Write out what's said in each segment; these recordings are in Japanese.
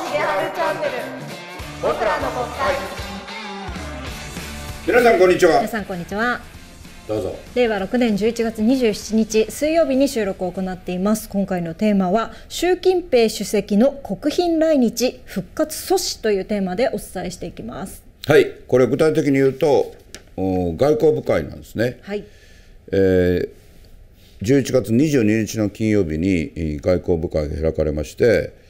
僕らの国会皆さんこんにちは皆さんこんにちはどうぞ令和6年11月27日水曜日に収録を行っています今回のテーマは習近平主席の国賓来日復活阻止というテーマでお伝えしていきますはいこれ具体的に言うと外交部会なんですねはい、えー、11月22日の金曜日に外交部会が開かれまして、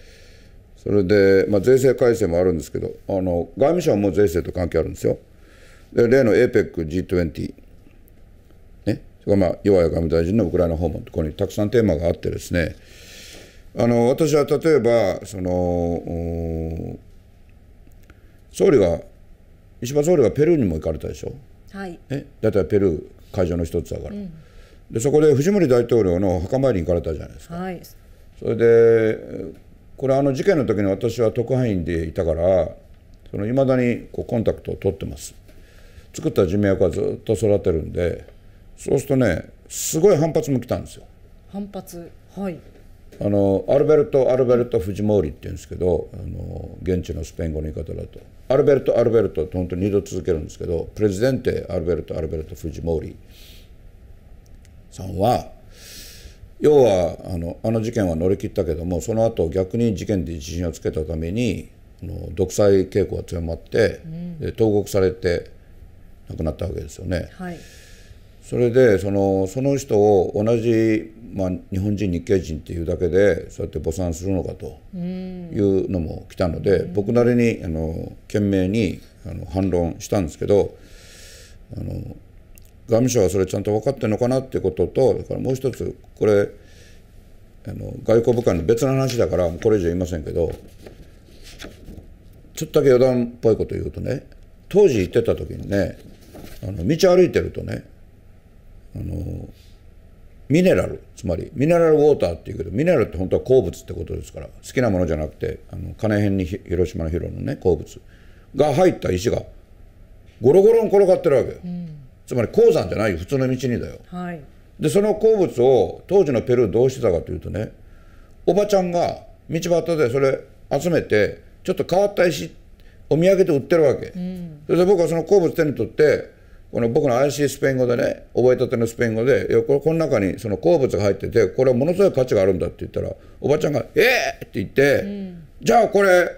それで、まあ、税制改正もあるんですけど、あの外務省も税制と関係あるんですよ。で例の APEC、G20、ね、それは、まあ、岩屋外務大臣のウクライナ訪問と、ここにたくさんテーマがあってですね、あの私は例えばその、総理が、石破総理がペルーにも行かれたでしょ、はいね、だいたいペルー、会場の一つだから、うん、で、そこで藤森大統領の墓参りに行かれたじゃないですか。はいそれでこれあの事件の時に私は特派員でいたからいまだにこうコンタクトを取ってます作った人脈はずっと育てるんでそうするとねすごい反発も来たんですよ反発はいあのアルベルト・アルベルト・フジモーリって言うんですけどあの現地のスペイン語の言い方だとアルベルト・アルベルトって本当に2度続けるんですけどプレジデンテ・アルベルト・アルベルト・フジモーリさんは要はあのあの事件は乗り切ったけどもその後逆に事件で自信をつけたためにあの独裁傾向が強まって、うん、で投獄されて亡くなったわけですよね。はい、それでそのその人を同じ、まあ、日本人日系人っていうだけでそうやって母産するのかというのも来たので、うん、僕なりにあの懸命にあの反論したんですけどあの外務省はそれちゃんと分かってるのかなっていうこととだからもう一つこれあの外交部会の別の話だからこれ以上言いませんけどちょっとだけ余談っぽいこと言うとね当時行ってた時にねあの道歩いてるとねあのミネラルつまりミネラルウォーターっていうけどミネラルって本当は鉱物ってことですから好きなものじゃなくてあの金辺に広島の広のね鉱物が入った石がゴロゴロに転がってるわけよ。うんつまり鉱山じゃないよ普通の道にだよ、はい、でその鉱物を当時のペルーどうしてたかというとねおばちゃんが道端でそれ集めてちょっと変わった石お土産で売ってるわけ、うん、それで僕はその鉱物手に取ってこの僕の怪しいスペイン語でね覚えたてのスペイン語で「いやこれこの中にその鉱物が入っててこれはものすごい価値があるんだ」って言ったらおばちゃんが「ええー!」って言って、うん、じゃあこれ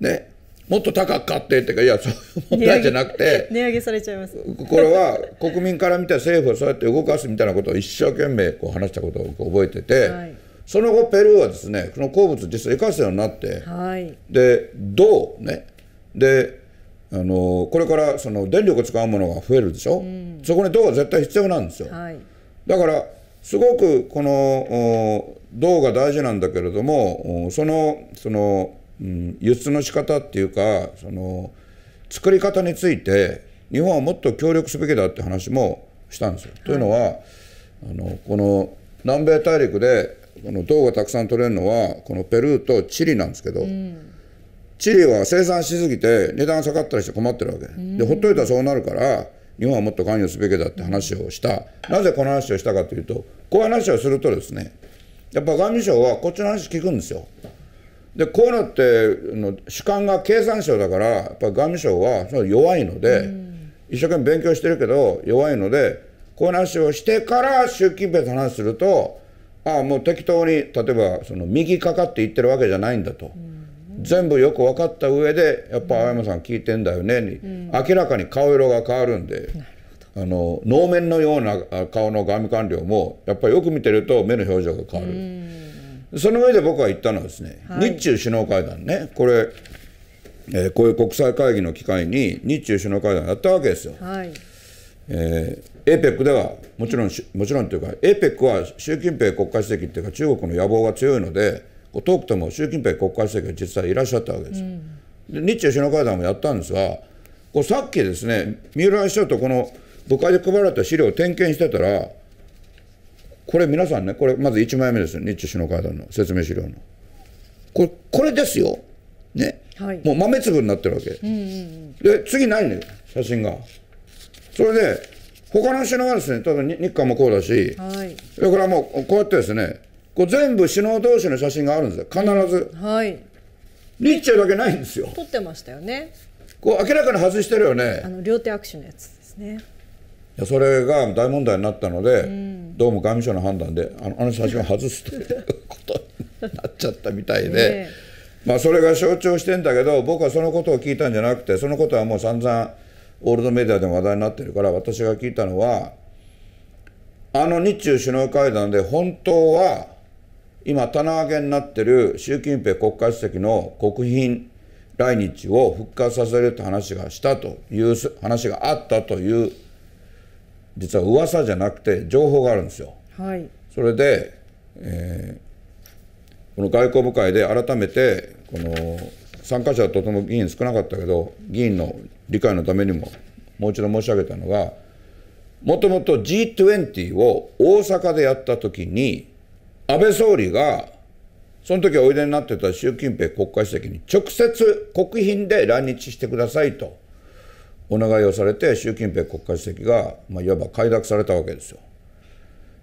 ねもっと高く買ってってかいやそういう問題じゃなくて値上げされちゃいますこれは国民から見た政府をそうやって動かすみたいなことを一生懸命こう話したことを覚えてて、はい、その後ペルーはですねその鉱物実際生かすようになって、はい、で銅ねであのこれからその電力を使うものが増えるでしょ、うん、そこに銅は絶対必要なんですよ、はい、だからすごくこの銅が大事なんだけれどもそのその輸出の仕方っていうかその作り方について日本はもっと協力すべきだって話もしたんですよ。はい、というのはあのこの南米大陸でこの銅がたくさん取れるのはこのペルーとチリなんですけど、うん、チリは生産しすぎて値段下がったりして困ってるわけ、うん、でほっといたらそうなるから日本はもっと関与すべきだって話をした、なぜこの話をしたかというとこういう話をするとですねやっぱ外務省はこっちの話聞くんですよ。でこういうのっての主観が経産省だからやっぱ外務省はその弱いので、うん、一生懸命勉強してるけど弱いのでこういう話をしてから習近平と話するとああもう適当に例えばその右かかって言ってるわけじゃないんだと。全部よく分かった上でやっぱ青山さん聞いてんだよねに、うん、明らかに顔色が変わるんで。あの能面のような顔の外務官僚もやっぱりよく見てると目の表情が変わる。その上で僕は言ったのはですね、はい、日中首脳会談ね、これ、えー、こういう国際会議の機会に日中首脳会談やったわけですよ。はいえー、APEC ではもちろん、もちろんというか、APEC は習近平国家主席というか、中国の野望が強いので、遠くとも習近平国家主席が実際いらっしゃったわけです。うん、で日中首脳会談もやったんですが、こうさっきですね、三浦市長とこの部会で配られた資料を点検してたら、これ皆さんね、これまず1枚目ですよ、日中首脳会談の説明資料の。これ、これですよ。ね。はい、もう豆粒になってるわけ。うんうん、で、次ないね、写真が。それで、他の首脳はですね、多分日韓もこうだし、はい、それからもうこうやってですね、こう全部首脳同士の写真があるんですよ、必ず。はい。日中だけないんですよ。撮ってましたよね。こう明らかに外してるよね。あの両手握手のやつですね。それが大問題になったので、うん、どうも外務省の判断であのあの写真を外すということになっちゃったみたいで、えー、まあ、それが象徴してんだけど僕はそのことを聞いたんじゃなくてそのことはもう散々オールドメディアでも話題になってるから私が聞いたのはあの日中首脳会談で本当は今棚上げになってる習近平国家主席の国賓来日を復活させるって話がしたという話があったという。実は噂じゃなくて情報があるんですよ。はい、それで、えー、この外交部会で改めてこの参加者はとても議員少なかったけど議員の理解のためにももう一度申し上げたのがもともと G20 を大阪でやった時に安倍総理がその時おいでになってた習近平国家主席に直接国賓で来日してくださいと。お願いをされて習近平国家主席が、まあ、いわば快諾されたわけですよ。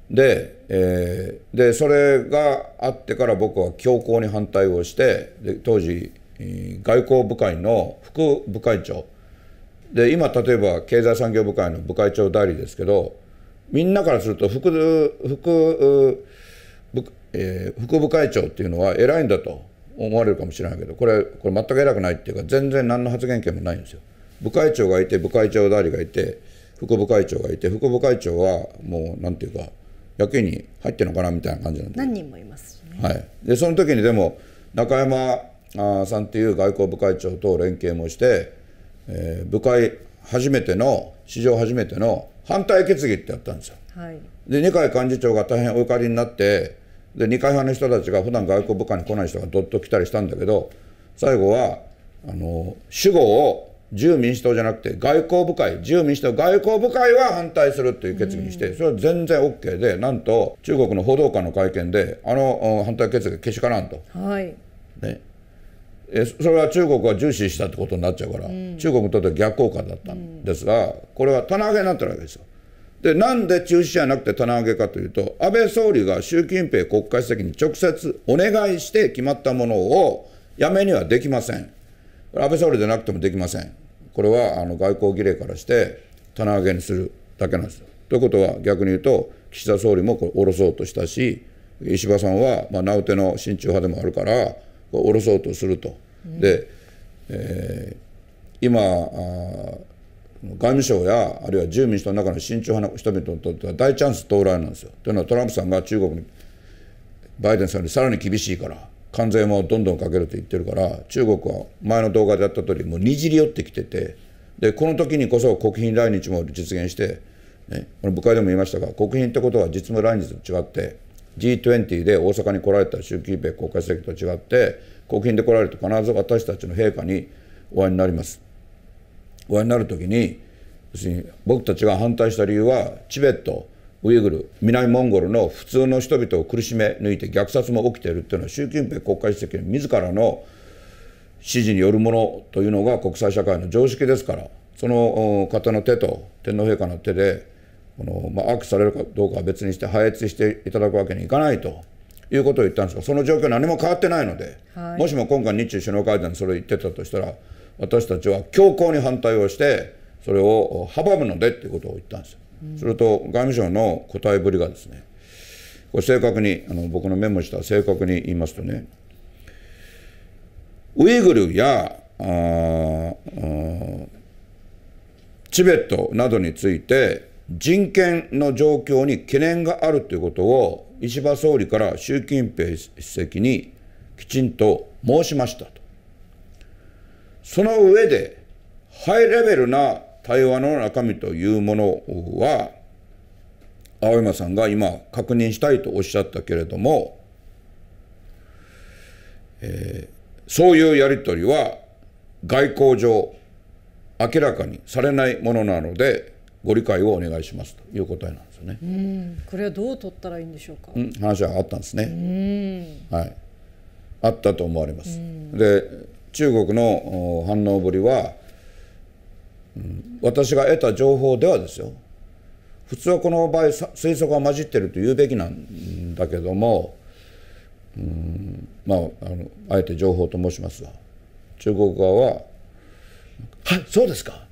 で,、えー、でそれがあってから僕は強硬に反対をしてで当時外交部会の副部会長で今例えば経済産業部会の部会長代理ですけどみんなからすると副副部,、えー、副部会長っていうのは偉いんだと思われるかもしれないけどこれこれ全く偉くないっていうか全然何の発言権もないんですよ。部会長がいて部会長代理がいて副部会長がいて副部会長はもうなんていうかやけに入ってるのかなみたいな感じなんで何人もいますしね、はい、でその時にでも中山さんっていう外交部会長と連携もして、えー、部会初めての史上初めての反対決議ってやったんですよ、はい、で二階幹事長が大変お怒りになってで二階派の人たちが普段外交部会に来ない人がどっと来たりしたんだけど最後はあの主語を自由民主党じゃなくて外交部会自由民主党外交部会は反対するという決議にして、それは全然 OK でなんと中国の報道官の会見であの反対決議けしからんと、はいね、えそれは中国は重視したってことになっちゃうから、中国にとっては逆効果だったんですが、これは棚上げになってるわけですよ。でなんで中止じゃなくて棚上げかというと安倍総理が習近平国家主席に直接お願いして決まったものをやめにはできません。安倍総理でなくてもできません。これはあの外交儀礼からして棚上げにするだけなんですよ。ということは逆に言うと、岸田総理もこれ下ろそうとしたし、石破さんは、まあ、名うての親中派でもあるから、下ろそうとすると。で、えー、今あ、外務省やあるいは自由民主党の中の親中派の人々にとっては大チャンス到来なんですよ。というのはトランプさんが中国にバイデンさんにさらに厳しいから。関税もどんどんかけると言ってるから中国は前の動画でやった通りもうにじり寄ってきててでこの時にこそ国賓来日も実現して、ね、この部会でも言いましたが国賓ってことは実務来日と違って G20 で大阪に来られた習近平国家主席と違って国賓で来られると必ず私たちの陛下にお会いになります。お会いになる時に要するに僕たちが反対した理由はチベットウイグル、南モンゴルの普通の人々を苦しめ抜いて虐殺も起きているというのは、習近平国家主席自らの指示によるものというのが国際社会の常識ですから、その方の手と天皇陛下の手で、このまあ、悪されるかどうかは別にして、破裂していただくわけにいかないということを言ったんですが、その状況、何も変わってないので、はい、もしも今回、日中首脳会談でそれを言ってたとしたら、私たちは強硬に反対をして、それを阻むのでということを言ったんです。それと外務省の答えぶりがですね、これ正確に、あの僕のメモした正確に言いますとね、ウイグルやチベットなどについて、人権の状況に懸念があるということを、石破総理から習近平主席にきちんと申しましたと。その上で、ハイレベルな対話の中身というものは、青山さんが今確認したいとおっしゃったけれども、えー、そういうやり取りは外交上明らかにされないものなのでご理解をお願いしますという答えなんですよね。これはどう取ったらいいんでしょうか。うん、話はあったんですね。はい、あったと思われます。で、中国の反応ぶりは私が得た情報ではですよ普通はこの場合推測が混じってると言うべきなんだけども、うん、まああのあえて情報と申しますが中国側は「はいそうですか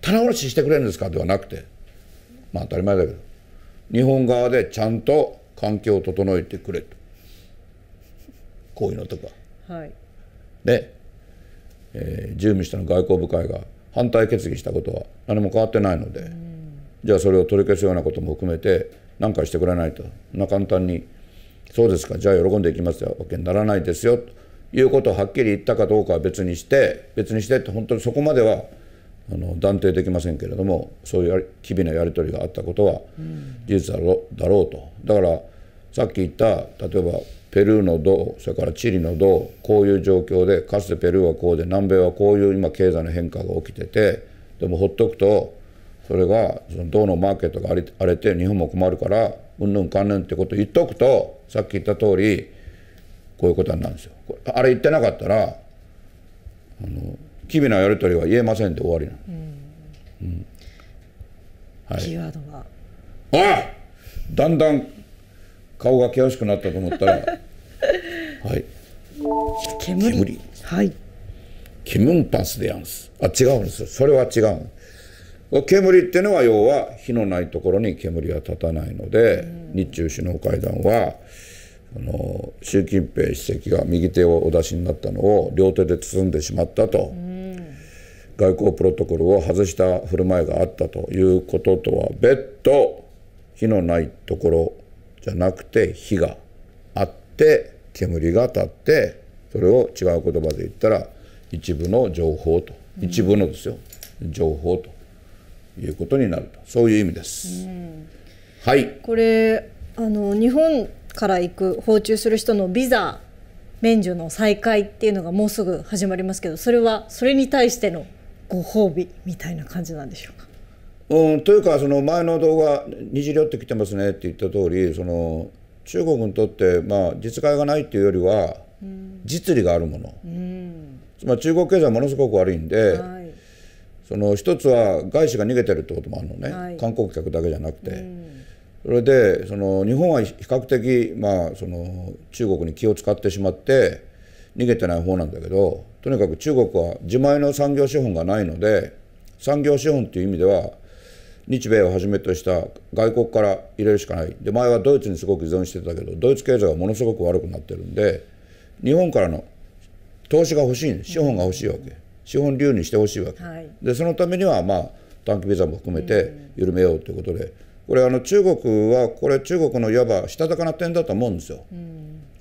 棚卸ししてくれるんですか?」ではなくてまあ当たり前だけど日本側でちゃんと環境を整えてくれとこういうのとか。はい、で、えー、し由の外交部会が反対決議したことは何も変わってないので、じゃあそれを取り消すようなことも含めて何かしてくれないとそんな簡単に「そうですかじゃあ喜んでいきますよ」わけにならないですよということをはっきり言ったかどうかは別にして別にしてって本当にそこまではあの断定できませんけれどもそういう機微なやり取りがあったことは事実だろうだろうと。だからさっき言った例えばペルーの銅それからチリの銅こういう状況でかつてペルーはこうで南米はこういう今経済の変化が起きててでもほっとくとそれがその銅のマーケットが荒れて日本も困るからうんぬんかんぬんってこと言っとくとさっき言った通りこういうことになるんですよ。あれ言ってなかったらあの機微なやり取りは言えませんで終わりなの、うんうんはい、キーワードはあだんだん顔が険しくなったと思ったら はい煙煙はいキムンスでやんすあ違うんですそれは違う煙ってのは要は火のないところに煙は立たないので、日中首脳会談はあの習近平主席が右手をお出しになったのを両手で包んでしまったと、外交プロトコルを外した振る舞いがあったということとは別途火のないところじゃなくて火があって煙が立ってそれを違う言葉で言ったら一部の情報と、一部のですよ情報ということになるとそういう意味です。うん、はいこれあの日本から行く訪中する人のビザ免除の再開っていうのがもうすぐ始まりますけどそれはそれに対してのご褒美みたいな感じなんでしょうかうん、というかその前の動画「にじり寄ってきてますね」って言った通りそり中国にとって、まあ、実害がないっていうよりは、実利があるもの、つまり中国経済はものすごく悪いんで、はい、その一つは外資が逃げてるってこともあるのね、はい、観光客だけじゃなくて、それでその日本は比較的、まあ、その中国に気を使ってしまって逃げてない方なんだけどとにかく中国は自前の産業資本がないので産業資本っていう意味では日米をはじめとした外国から入れるしかないで前はドイツにすごく依存してたけどドイツ経済がものすごく悪くなってるんで日本からの投資が欲しい資本が欲しいわけ資本流入してほしいわけ、はい、でそのためにはまあ短期ビザも含めて緩めようということで、これあの中国はこれ中国のいわばしたたかな点だと思うんですよ。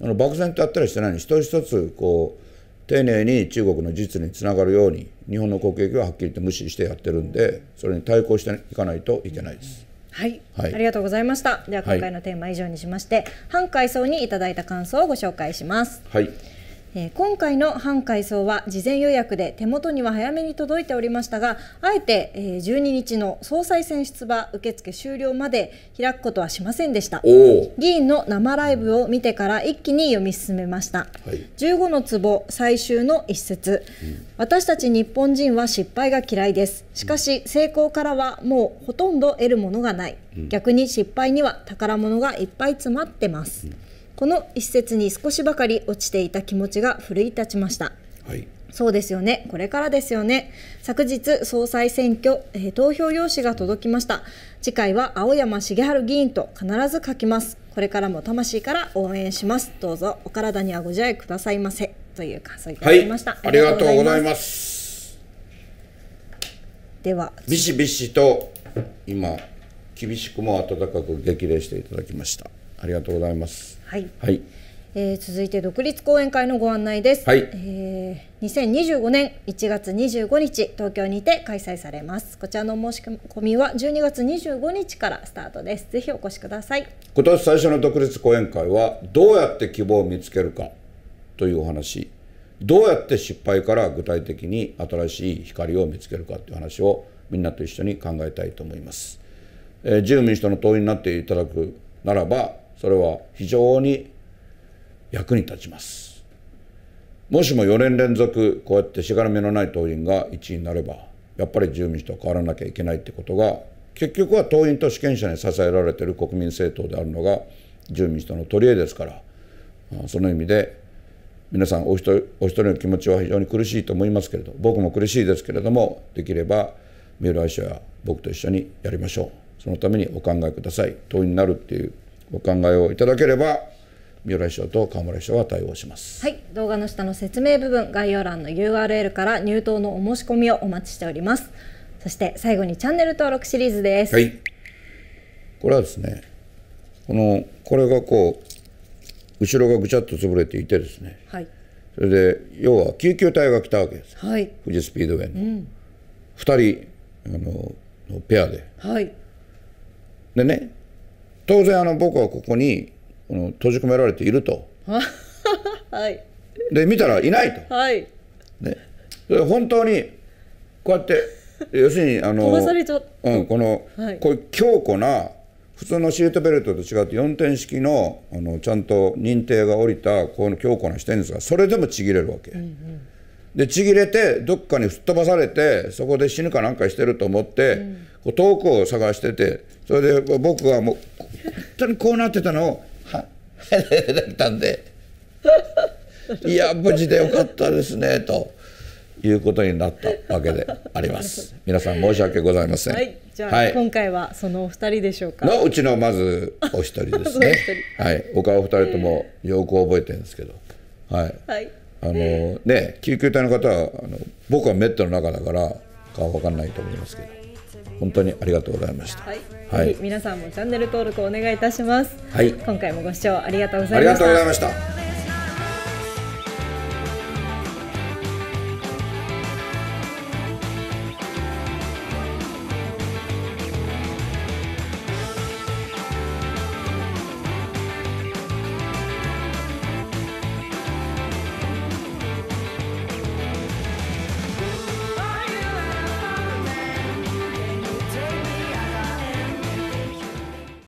あの漠然とやったりしてないに一つ一つこう丁寧に中国の事実につながるように日本の国益ははっきりと無視してやってるんでそれに対抗していかないといけないです。はい、はい、ありがとうございましたでは今回のテーマ以上にしまして、はい、反階層にいただいた感想をご紹介します。はいえー、今回の反改装は事前予約で手元には早めに届いておりましたがあえて、えー、12日の総裁選出馬受付終了まで開くことはしませんでした議員の生ライブを見てから一気に読み進めました、はい、15の壺最終の一節、うん、私たち日本人は失敗が嫌いですしかし成功からはもうほとんど得るものがない、うん、逆に失敗には宝物がいっぱい詰まってます、うんこの一節に少しばかり落ちていた気持ちが奮い立ちました。はいそうですよね。これからですよね。昨日、総裁選挙、えー、投票用紙が届きました。次回は青山茂春議員と必ず書きます。これからも魂から応援します。どうぞお体にはご自愛くださいませ。という感想いただきました。はい、ありがとうございます。では、ビシビシと今、厳しくも温かく激励していただきました。ありがとうございます。はい、はい、えー、続いて独立講演会のご案内です、はいえー、2025年1月25日東京にて開催されますこちらの申し込みは12月25日からスタートですぜひお越しください今年最初の独立講演会はどうやって希望を見つけるかというお話どうやって失敗から具体的に新しい光を見つけるかという話をみんなと一緒に考えたいと思います、えー、自由民主党の党員になっていただくならばそれは非常に役に立ちますもしも4年連続こうやってしがらみのない党員が1位になればやっぱり自由民主党変わらなきゃいけないってことが結局は党員と主権者に支えられている国民政党であるのが自由民主党の取り柄ですからその意味で皆さんお一人お一人の気持ちは非常に苦しいと思いますけれど僕も苦しいですけれどもできれば三浦愛書や僕と一緒にやりましょうそのためにお考えください党員になるっていうお考えをいただければ三浦秘書と河村秘書は対応しますはい動画の下の説明部分概要欄の URL から入党のお申し込みをお待ちしておりますそして最後にチャンネル登録シリーズですはいこれはですねこのこれがこう後ろがぐちゃっと潰れていてですね、はい、それで要は救急隊が来たわけです、はい、富士スピードウェイの、うん、2人あのペアで、はい、でね当然あの僕はここにこの閉じ込められていると はいで見たらいないとはいね本当にこうやって要するにあの飛ばされちゃうん、この、はい、こういう強固な普通のシートベルトと違って4点式のあのちゃんと認定が下りたこの強固な視点ですがそれでもちぎれるわけ、うんうん、でちぎれてどっかに吹っ飛ばされてそこで死ぬかなんかしてると思って、うんこう遠くを探しててそれで僕はもう本当にこうなってたのをは だったんで「いや無事でよかったですね」と。いうことになったわけであります。皆さん申し訳ございません。はい、じゃあ、はい、今回はそのお二人でしょうか。のうちのまずお一人ですね。はい、他お二人ともよく覚えてるんですけど、はい。はい、あのね救急隊の方はあの僕はメットの中だから顔わかんないと思いますけど。本当にありがとうございました。はい、はい、皆さんもチャンネル登録お願いいたします。はい、今回もご視聴ありがとうございました。ありがとうございました。